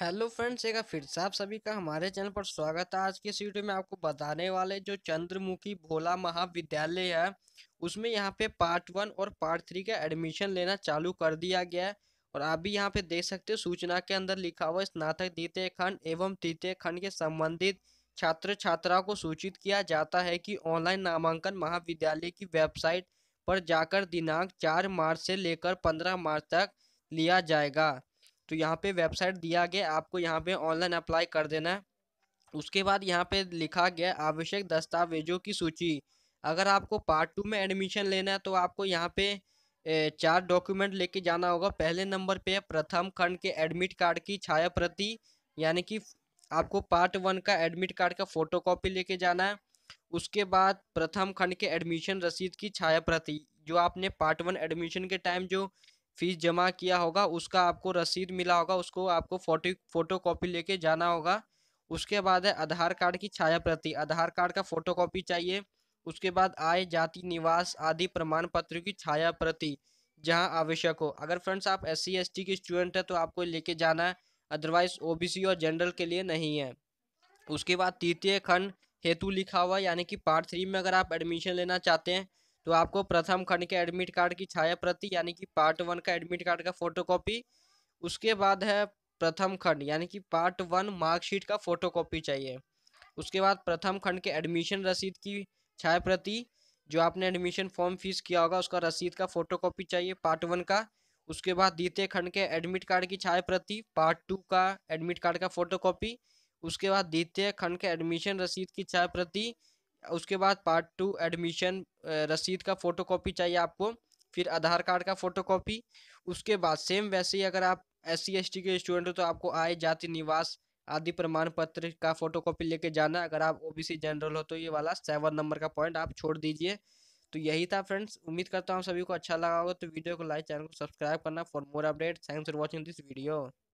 hello friends एक फिर से आप सभी का हमारे चैनल पर स्वागत है आज के इस वीडियो में आपको बताने वाले जो चंद्रमुखी भोला महाविद्यालय है उसमें यहाँ पे पार्ट वन और पार्ट थ्री का एडमिशन लेना चालू कर दिया गया है और आप भी यहाँ पे देख सकते हो सूचना के अंदर लिखा हुआ स्नातक द्वितीय खंड एवं तृतीय खंड के संबंधित छात्र छात्राओं को सूचित किया जाता है कि ऑनलाइन नामांकन महाविद्यालय की वेबसाइट पर जाकर दिनांक चार मार्च से लेकर पंद्रह मार्च तक लिया जाएगा तो यहाँ पे वेबसाइट दिया गया आपको यहाँ पे ऑनलाइन अप्लाई कर देना है उसके बाद यहाँ पे लिखा गया आवश्यक दस्तावेजों की सूची अगर आपको पार्ट टू में एडमिशन लेना है तो आपको यहाँ पे चार डॉक्यूमेंट लेके जाना होगा पहले नंबर पे प्रथम खंड के एडमिट कार्ड की छाया प्रति यानी कि आपको पार्ट वन का एडमिट कार्ड का फोटोकॉपी लेके जाना है उसके बाद प्रथम खंड के एडमिशन रसीद की छाया प्रति जो आपने पार्ट वन एडमिशन के टाइम जो फीस जमा किया होगा उसका आपको रसीद मिला होगा उसको आपको फोटो फोटो कॉपी लेके जाना होगा उसके बाद है आधार कार्ड की छाया प्रति आधार कार्ड का फोटो कॉपी चाहिए उसके बाद आय जाति निवास आदि प्रमाण पत्र की छाया प्रति जहाँ आवश्यक हो अगर फ्रेंड्स आप एस सी एस टी के स्टूडेंट हैं तो आपको लेके जाना है अदरवाइज सी और जनरल के लिए नहीं है उसके बाद तृतीय खंड हेतु लिखा हुआ यानी कि पार्ट थ्री में अगर आप एडमिशन लेना चाहते हैं तो आपको प्रथम खंड के एडमिट कार्ड की छाया प्रति यानी कि पार्ट वन का एडमिट कार्ड का फोटोकॉपी उसके बाद है प्रथम खंड यानी कि पार्ट वन मार्कशीट का फोटोकॉपी चाहिए उसके बाद प्रथम खंड के एडमिशन रसीद की छाया प्रति जो आपने एडमिशन फॉर्म फीस किया होगा उसका रसीद का फोटोकॉपी चाहिए पार्ट वन का उसके बाद द्वितीय खंड के एडमिट कार्ड की छाया प्रति पार्ट टू का एडमिट कार्ड का फोटोकॉपी उसके बाद द्वितीय खंड के एडमिशन रसीद की छाया प्रति उसके बाद पार्ट टू एडमिशन रसीद का फ़ोटोकॉपी चाहिए आपको फिर आधार कार्ड का फ़ोटोकॉपी उसके बाद सेम वैसे ही अगर आप एस सी के स्टूडेंट हो तो आपको आय जाति निवास आदि प्रमाण पत्र का फोटोकॉपी लेके जाना अगर आप ओबीसी जनरल हो तो ये वाला सेवन नंबर का पॉइंट आप छोड़ दीजिए तो यही था फ्रेंड्स उम्मीद करता हूँ सभी को अच्छा लगा होगा तो वीडियो को लाइक चैनल को सब्सक्राइब करना for more update thanks for watching this video